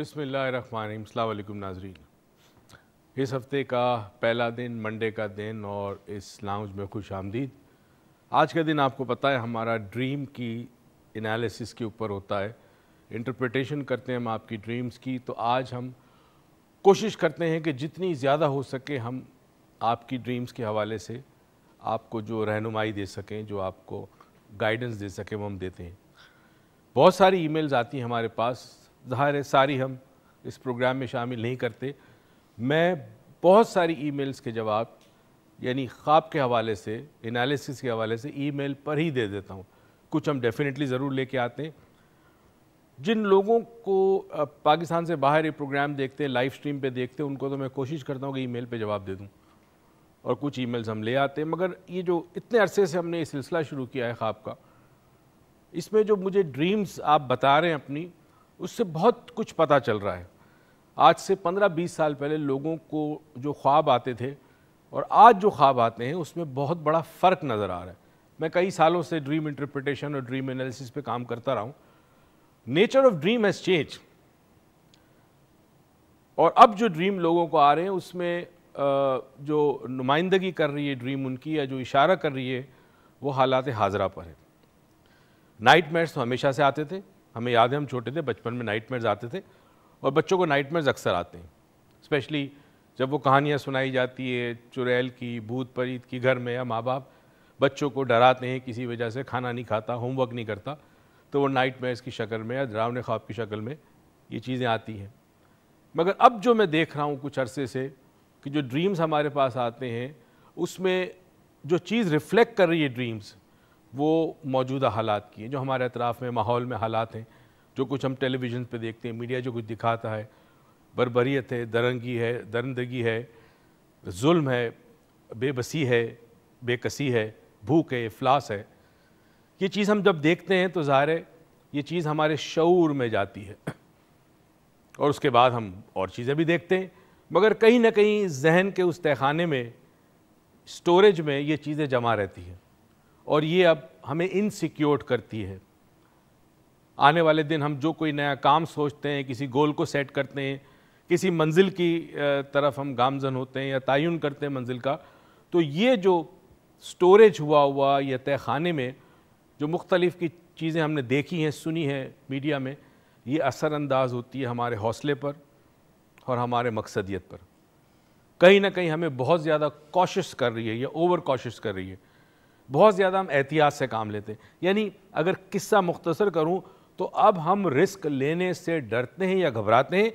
बसमीम अलैक्म नाजरीन इस हफ़्ते का पहला दिन मंडे का दिन और इस लाउंज में खुश आमदीद आज का दिन आपको पता है हमारा ड्रीम की एनालिसिस के ऊपर होता है इंटरप्रटेशन करते हैं हम आपकी ड्रीम्स की तो आज हम कोशिश करते हैं कि जितनी ज़्यादा हो सके हम आपकी ड्रीम्स के हवाले से आपको जो रहनुमाई दे सकें जो आपको गाइडेंस दे सकें वो हम देते हैं बहुत सारी ईमेल्स आती हैं हमारे पास ज़ाहिर है सारी हम इस प्रोग्राम में शामिल नहीं करते मैं बहुत सारी ईमेल्स के जवाब यानी ख्वाब के हवाले से एनालिसिस के हवाले से ईमेल पर ही दे देता हूँ कुछ हम डेफिनेटली ज़रूर लेके आते हैं जिन लोगों को पाकिस्तान से बाहर ये प्रोग्राम देखते हैं लाइव स्ट्रीम पे देखते हैं उनको तो मैं कोशिश करता हूँ कि ईमेल पे जवाब दे दूँ और कुछ ईमेल्स हम ले आते हैं मगर ये जो इतने अरसे से हमने ये सिलसिला शुरू किया है ख्वाब का इसमें जो मुझे ड्रीम्स आप बता रहे हैं अपनी उससे बहुत कुछ पता चल रहा है आज से 15-20 साल पहले लोगों को जो ख्वाब आते थे और आज जो ख्वाब आते हैं उसमें बहुत बड़ा फ़र्क नज़र आ रहा है मैं कई सालों से ड्रीम इंटरप्रिटेशन और ड्रीम एनालिसिस पे काम करता रहा हूँ nature of dream has change और अब जो ड्रीम लोगों को आ रहे हैं उसमें जो नुमाइंदगी कर रही है ड्रीम उनकी या जो इशारा कर रही है वो हालात हाजरा पर है नाइट मैट्स तो हमेशा से आते थे हमें याद है हम छोटे थे बचपन में नाइट आते थे और बच्चों को नाइट अक्सर आते हैं स्पेशली जब वो कहानियाँ सुनाई जाती है चुड़ैल की भूत परीत की घर में या माँ बाप बच्चों को डराते हैं किसी वजह से खाना नहीं खाता होमवर्क नहीं करता तो वो नाइट मेयर्स की शक्ल में या डरावने ख्वाब की शक्ल में ये चीज़ें आती हैं मगर अब जो मैं देख रहा हूँ कुछ अरसे से कि जो ड्रीम्स हमारे पास आते हैं उसमें जो चीज़ रिफ्लेक्ट कर रही है ड्रीम्स वो मौजूदा हालात की हैं जो हमारे अतराफ़ में माहौल में हालात हैं जो कुछ हम टेलीविज़न पे देखते हैं मीडिया जो कुछ दिखाता है बरबरीत है दरंगी है दरंदगी है जुल्म है बेबसी है बेकसी है भूख है अफलास है ये चीज़ हम जब देखते हैं तो ज़ाहिर है ये चीज़ हमारे शूर में जाती है और उसके बाद हम और चीज़ें भी देखते हैं मगर कहीं ना कहीं जहन के उस तहखाने में स्टोरेज में ये चीज़ें जमा रहती हैं और ये अब हमें इनसिक्योर करती है आने वाले दिन हम जो कोई नया काम सोचते हैं किसी गोल को सेट करते हैं किसी मंजिल की तरफ हम गामजन होते हैं या तयन करते हैं मंजिल का तो ये जो स्टोरेज हुआ हुआ या तय खाने में जो मुख्तलिफ़ की चीज़ें हमने देखी हैं सुनी हैं मीडिया में ये असरानंदाज होती है हमारे हौसले पर और हमारे मकसदियत पर कहीं ना कहीं हमें बहुत ज़्यादा कोशिश कर रही है या ओवर कोशिश कर रही है बहुत ज़्यादा हम एहतियात से काम लेते हैं यानी अगर किस्सा मुख्तसर करूँ तो अब हम रिस्क लेने से डरते हैं या घबराते हैं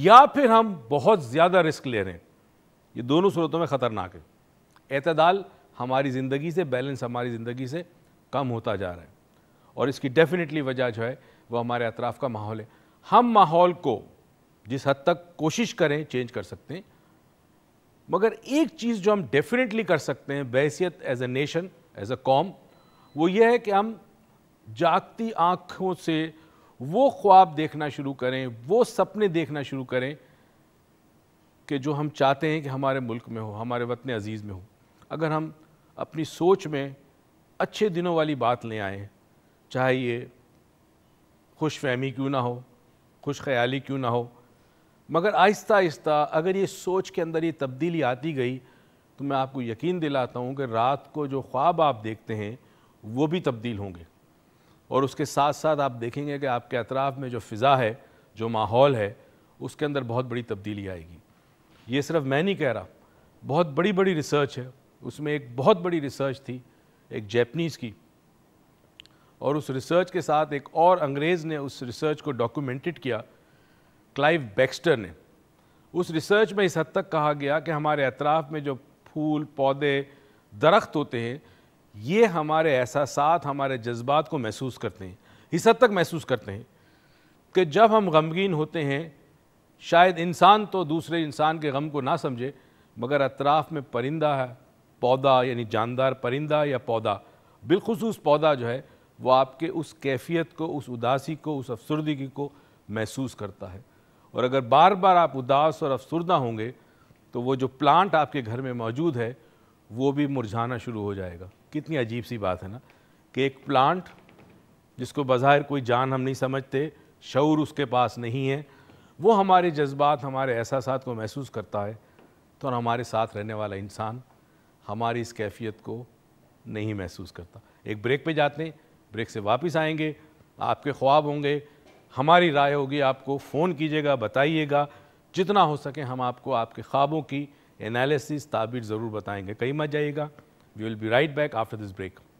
या फिर हम बहुत ज़्यादा रिस्क ले रहे हैं ये दोनों सूरतों में ख़तरनाक है अतदाल हमारी ज़िंदगी से बैलेंस हमारी ज़िंदगी से कम होता जा रहा है और इसकी डेफिनेटली वजह जो है वह हमारे अतराफ़ का माहौल है हम माहौल को जिस हद तक कोशिश करें चेंज कर सकते हैं मगर एक चीज़ जो हम डेफिनेटली कर सकते हैं बहसीत as a nation as a कॉम वो ये है कि हम जागती आँखों से वो ख्वाब देखना शुरू करें वो सपने देखना शुरू करें कि जो हम चाहते हैं कि हमारे मुल्क में हो हमारे वतन अज़ीज़ में हो अगर हम अपनी सोच में अच्छे दिनों वाली बात ले आए चाहे ये खुश फहमी क्यों ना हो खुश ख्याली क्यों ना हो मगर आहिस्ता आहिस्ता अगर ये सोच के अंदर ये तब्दीली आती गई तो मैं आपको यकीन दिलाता हूँ कि रात को जो ख्वाब आप देखते हैं वो भी तब्दील होंगे और उसके साथ साथ आप देखेंगे कि आपके अतराफ़ में जो फ़िज़ा है जो माहौल है उसके अंदर बहुत बड़ी तब्दीली आएगी ये सिर्फ मैं नहीं कह रहा बहुत बड़ी बड़ी रिसर्च है उसमें एक बहुत बड़ी रिसर्च थी एक जैपनीज़ की और उस रिसर्च के साथ एक और अंग्रेज़ ने उस रिसर्च को डॉक्यूमेंटेड किया क्लाइव बैक्स्टर ने उस रिसर्च में इस हद तक कहा गया कि हमारे अतराफ़ में जो फूल पौधे दरख्त होते हैं ये हमारे एहसास हमारे जज्बात को महसूस करते हैं इस हद तक महसूस करते हैं कि जब हम गमगीन होते हैं शायद इंसान तो दूसरे इंसान के गम को ना समझे मगर अतराफ़ में परिंदा है पौधा यानी जानदार परिंदा या पौधा बिलखसूस पौधा जो है वो आपके उस कैफियत को उस उदासी को उस अफसरदगी को महसूस करता है और अगर बार बार आप उदास और अफसरदा होंगे तो वो जो प्लांट आपके घर में मौजूद है वो भी मुरझाना शुरू हो जाएगा कितनी अजीब सी बात है ना कि एक प्लांट जिसको बाहर कोई जान हम नहीं समझते शौर उसके पास नहीं है वो हमारे जज्बात हमारे एहसास को महसूस करता है तो हमारे साथ रहने वाला इंसान हमारी इस कैफियत को नहीं महसूस करता एक ब्रेक पे जाते हैं ब्रेक से वापस आएंगे आपके ख्वाब होंगे हमारी राय होगी आपको फ़ोन कीजिएगा बताइएगा जितना हो सके हम आपको आपके ख्वाबों की एनालिसिस ताबीर ज़रूर बताएंगे कहीं मत जाइएगा we will be right back after this break